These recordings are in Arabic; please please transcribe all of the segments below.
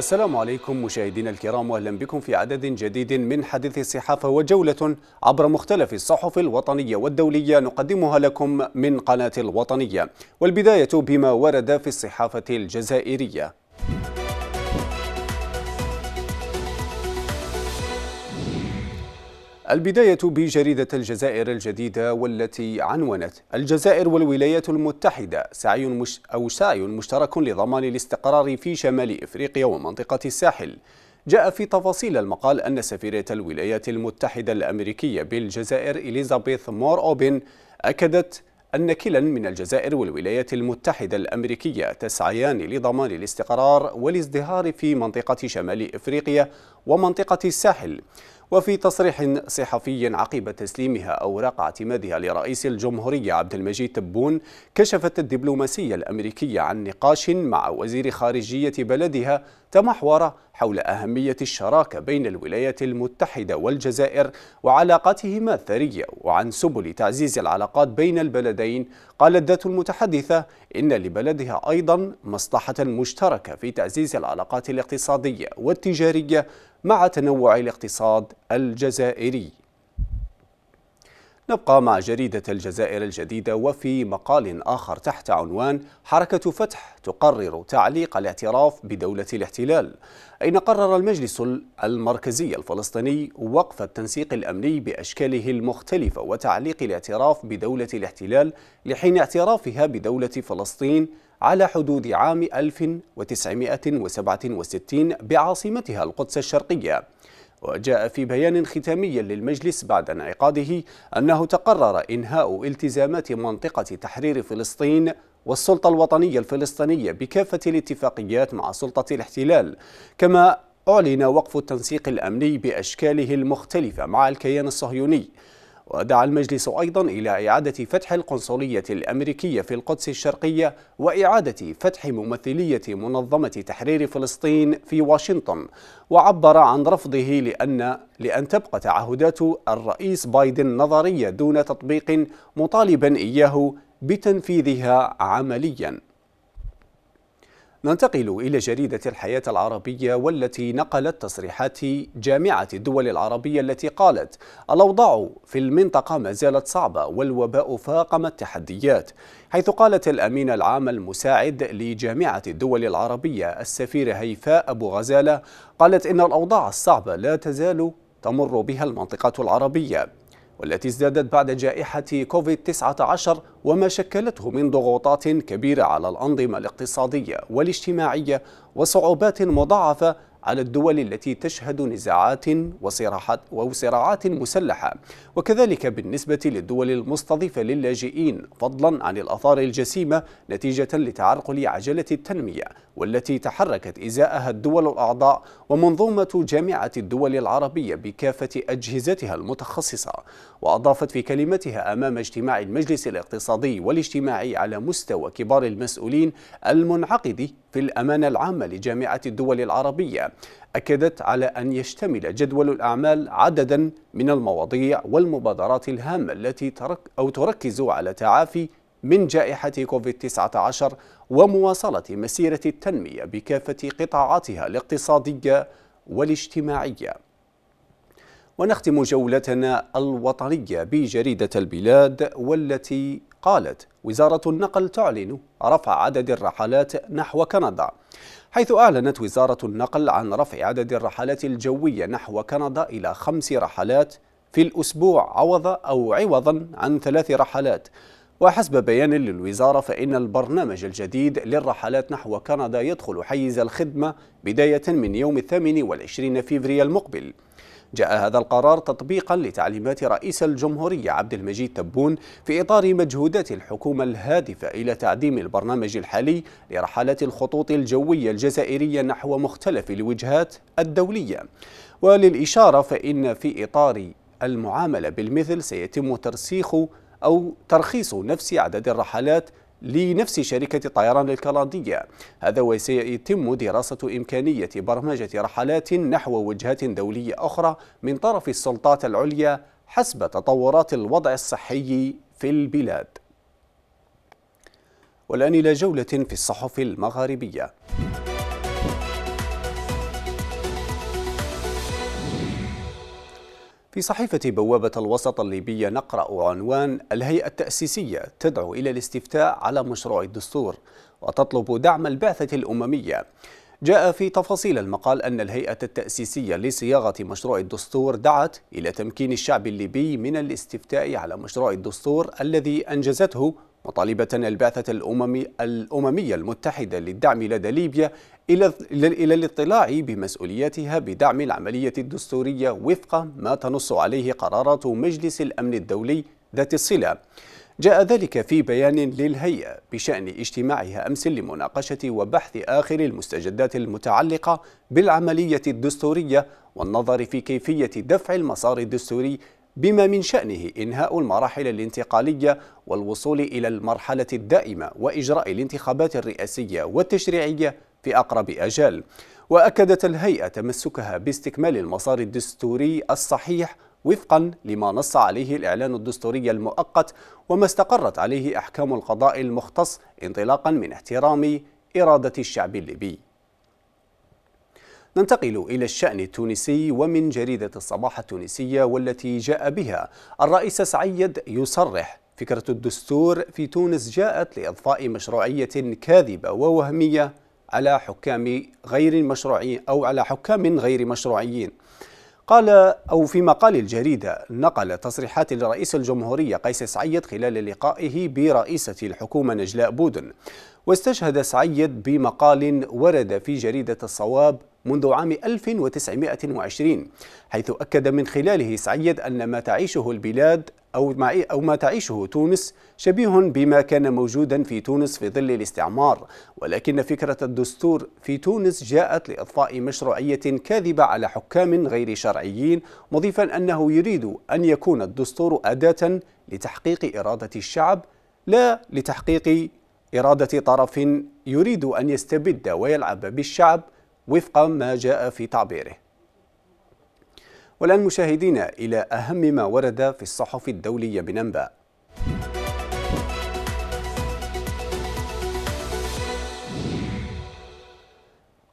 السلام عليكم مشاهدينا الكرام واهلا بكم في عدد جديد من حديث الصحافه وجوله عبر مختلف الصحف الوطنيه والدوليه نقدمها لكم من قناه الوطنيه والبدايه بما ورد في الصحافه الجزائريه. البداية بجريدة الجزائر الجديدة والتي عنونت الجزائر والولايات المتحدة سعي مش أو سعي مشترك لضمان الاستقرار في شمال إفريقيا ومنطقة الساحل جاء في تفاصيل المقال أن سفيرة الولايات المتحدة الأمريكية بالجزائر إليزابيث مور أوبن أكدت أن كلا من الجزائر والولايات المتحدة الأمريكية تسعيان لضمان الاستقرار والازدهار في منطقة شمال إفريقيا ومنطقة الساحل وفي تصريح صحفي عقب تسليمها أوراق اعتمادها لرئيس الجمهورية عبد المجيد تبون كشفت الدبلوماسية الأمريكية عن نقاش مع وزير خارجية بلدها تمحور حول أهمية الشراكة بين الولايات المتحدة والجزائر وعلاقاتهما الثرية وعن سبل تعزيز العلاقات بين البلدين قالت ذات المتحدثة إن لبلدها أيضا مصلحة مشتركة في تعزيز العلاقات الاقتصادية والتجارية مع تنوع الاقتصاد الجزائري نبقى مع جريدة الجزائر الجديدة وفي مقال آخر تحت عنوان حركة فتح تقرر تعليق الاعتراف بدولة الاحتلال أين قرر المجلس المركزي الفلسطيني وقف التنسيق الأمني بأشكاله المختلفة وتعليق الاعتراف بدولة الاحتلال لحين اعترافها بدولة فلسطين على حدود عام 1967 بعاصمتها القدس الشرقية وجاء في بيان ختامي للمجلس بعد انعقاده أنه تقرر إنهاء التزامات منطقة تحرير فلسطين والسلطة الوطنية الفلسطينية بكافة الاتفاقيات مع سلطة الاحتلال كما أعلن وقف التنسيق الأمني بأشكاله المختلفة مع الكيان الصهيوني ودعا المجلس أيضا إلى إعادة فتح القنصلية الأمريكية في القدس الشرقية وإعادة فتح ممثلية منظمة تحرير فلسطين في واشنطن وعبر عن رفضه لأن لأن تبقى تعهدات الرئيس بايدن نظرية دون تطبيق مطالبا إياه بتنفيذها عملياً ننتقل إلى جريدة الحياة العربية والتي نقلت تصريحات جامعة الدول العربية التي قالت الأوضاع في المنطقة ما زالت صعبة والوباء فاقم التحديات حيث قالت الأمين العام المساعد لجامعة الدول العربية السفيرة هيفاء أبو غزالة قالت إن الأوضاع الصعبة لا تزال تمر بها المنطقة العربية والتي ازدادت بعد جائحة كوفيد-19 وما شكلته من ضغوطات كبيرة على الأنظمة الاقتصادية والاجتماعية وصعوبات مضاعفة على الدول التي تشهد نزاعات وصراعات, وصراعات مسلحة وكذلك بالنسبة للدول المستضيفة للاجئين فضلا عن الأثار الجسيمة نتيجة لتعرقل عجلة التنمية والتي تحركت إزاءها الدول الأعضاء ومنظومة جامعة الدول العربية بكافة أجهزتها المتخصصة وأضافت في كلمتها أمام اجتماع المجلس الاقتصادي والاجتماعي على مستوى كبار المسؤولين المنعقد في الأمانة العامة لجامعة الدول العربية أكدت على أن يشتمل جدول الأعمال عددا من المواضيع والمبادرات الهامة التي ترك أو تركز على تعافي من جائحة كوفيد-19 ومواصلة مسيرة التنمية بكافة قطاعاتها الاقتصادية والاجتماعية ونختم جولتنا الوطنية بجريدة البلاد والتي قالت وزارة النقل تعلن رفع عدد الرحلات نحو كندا حيث أعلنت وزارة النقل عن رفع عدد الرحلات الجوية نحو كندا إلى خمس رحلات في الأسبوع عوض أو عوضا عن ثلاث رحلات وحسب بيان للوزارة فإن البرنامج الجديد للرحلات نحو كندا يدخل حيز الخدمة بداية من يوم الثامن والعشرين فيفري المقبل جاء هذا القرار تطبيقا لتعليمات رئيس الجمهورية عبد المجيد تبون في إطار مجهودات الحكومة الهادفة إلى تعديم البرنامج الحالي لرحلات الخطوط الجوية الجزائرية نحو مختلف الوجهات الدولية وللإشارة فإن في إطار المعاملة بالمثل سيتم ترسيخ أو ترخيص نفس عدد الرحلات لنفس شركة الطيران الكندية هذا وسيتم دراسة إمكانية برمجة رحلات نحو وجهات دولية أخرى من طرف السلطات العليا حسب تطورات الوضع الصحي في البلاد والآن إلى جولة في الصحف المغاربية في صحيفة بوابة الوسط الليبية نقرأ عنوان الهيئة التأسيسية تدعو إلى الاستفتاء على مشروع الدستور وتطلب دعم البعثة الأممية جاء في تفاصيل المقال أن الهيئة التأسيسية لصياغة مشروع الدستور دعت إلى تمكين الشعب الليبي من الاستفتاء على مشروع الدستور الذي أنجزته مطالبة البعثة الأممي الأممية المتحدة للدعم لدى ليبيا إلى الاطلاع بمسؤوليتها بدعم العملية الدستورية وفق ما تنص عليه قرارات مجلس الأمن الدولي ذات الصلة جاء ذلك في بيان للهيئة بشأن اجتماعها أمس لمناقشة وبحث آخر المستجدات المتعلقة بالعملية الدستورية والنظر في كيفية دفع المسار الدستوري بما من شأنه إنهاء المراحل الانتقالية والوصول إلى المرحلة الدائمة وإجراء الانتخابات الرئاسية والتشريعية في أقرب أجال وأكدت الهيئة تمسكها باستكمال المسار الدستوري الصحيح وفقا لما نص عليه الإعلان الدستوري المؤقت وما استقرت عليه أحكام القضاء المختص انطلاقا من احترام إرادة الشعب الليبي ننتقل إلى الشأن التونسي ومن جريدة الصباح التونسية والتي جاء بها الرئيس سعيد يصرح فكرة الدستور في تونس جاءت لإضفاء مشروعية كاذبة ووهمية على حكام غير مشروعين أو على حكام غير مشروعيين قال أو في مقال الجريدة نقل تصريحات لرئيس الجمهورية قيس سعيد خلال لقائه برئيسة الحكومة نجلاء بودن واستشهد سعيد بمقال ورد في جريدة الصواب منذ عام 1920 حيث أكد من خلاله سعيد أن ما تعيشه البلاد أو أو ما تعيشه تونس شبيه بما كان موجودا في تونس في ظل الاستعمار، ولكن فكرة الدستور في تونس جاءت لإضفاء مشروعية كاذبة على حكام غير شرعيين، مضيفا أنه يريد أن يكون الدستور أداة لتحقيق إرادة الشعب لا لتحقيق إرادة طرف يريد أن يستبد ويلعب بالشعب وفق ما جاء في تعبيره والآن مشاهدينا إلى أهم ما ورد في الصحف الدولية من أنباء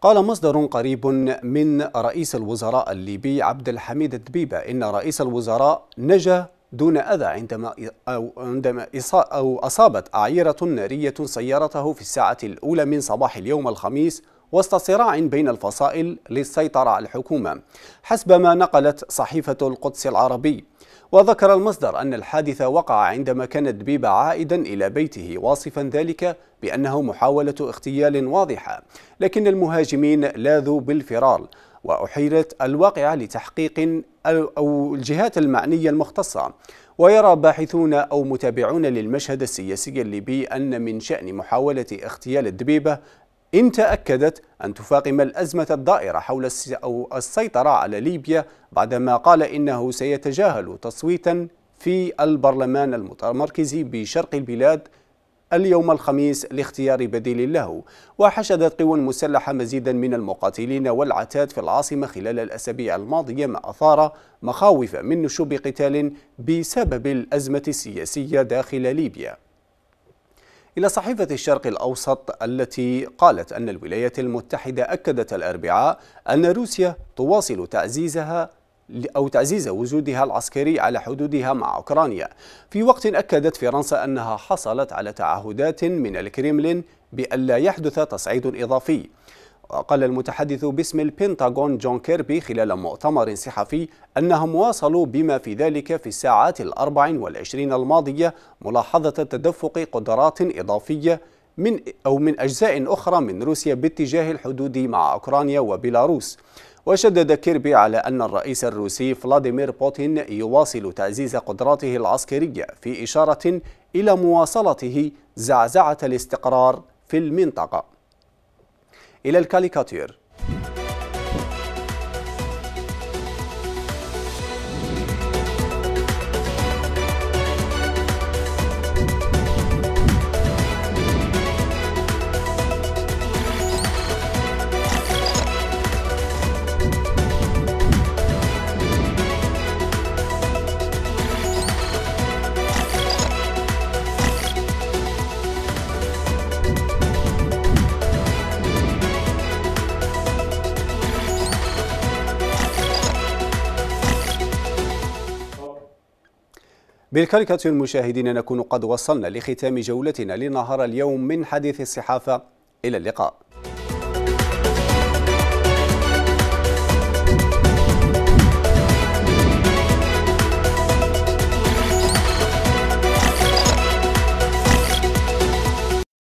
قال مصدر قريب من رئيس الوزراء الليبي عبد الحميد الدبيبة إن رئيس الوزراء نجا دون أذى عندما أو عندما أو أصابت أعيرة نارية سيارته في الساعة الأولى من صباح اليوم الخميس وسط صراع بين الفصائل للسيطرة على الحكومة حسب ما نقلت صحيفة القدس العربي وذكر المصدر أن الحادث وقع عندما كان دبيب عائدا إلى بيته واصفا ذلك بأنه محاولة اغتيال واضحة لكن المهاجمين لاذوا بالفرار وأحيلت الواقعة لتحقيق أو الجهات المعنية المختصة ويرى باحثون أو متابعون للمشهد السياسي الليبي أن من شأن محاولة اغتيال الدبيبة إن تأكدت أن تفاقم الأزمة الدائرة حول أو السيطرة على ليبيا بعدما قال إنه سيتجاهل تصويتا في البرلمان المتمركز بشرق البلاد اليوم الخميس لاختيار بديل له وحشدت قوى مسلحة مزيدا من المقاتلين والعتاد في العاصمة خلال الأسابيع الماضية ما أثار مخاوف من نشوب قتال بسبب الأزمة السياسية داخل ليبيا إلى صحيفة الشرق الأوسط التي قالت أن الولايات المتحدة أكدت الأربعاء أن روسيا تواصل تعزيزها أو تعزيز وجودها العسكري على حدودها مع أوكرانيا في وقت أكدت فرنسا أنها حصلت على تعهدات من الكريملين بألا يحدث تصعيد إضافي وقال المتحدث باسم البنتاغون جون كيربي خلال مؤتمر صحفي أنهم واصلوا بما في ذلك في الساعات الأربع والعشرين الماضية ملاحظة تدفق قدرات إضافية من أو من أجزاء أخرى من روسيا باتجاه الحدود مع أوكرانيا وبيلاروس وشدد كيربي على أن الرئيس الروسي فلاديمير بوتين يواصل تعزيز قدراته العسكرية في إشارة إلى مواصلته زعزعة الاستقرار في المنطقة إلى الكاليكاتير بالكاريكاتير المشاهدين نكون قد وصلنا لختام جولتنا لنهار اليوم من حديث الصحافة إلى اللقاء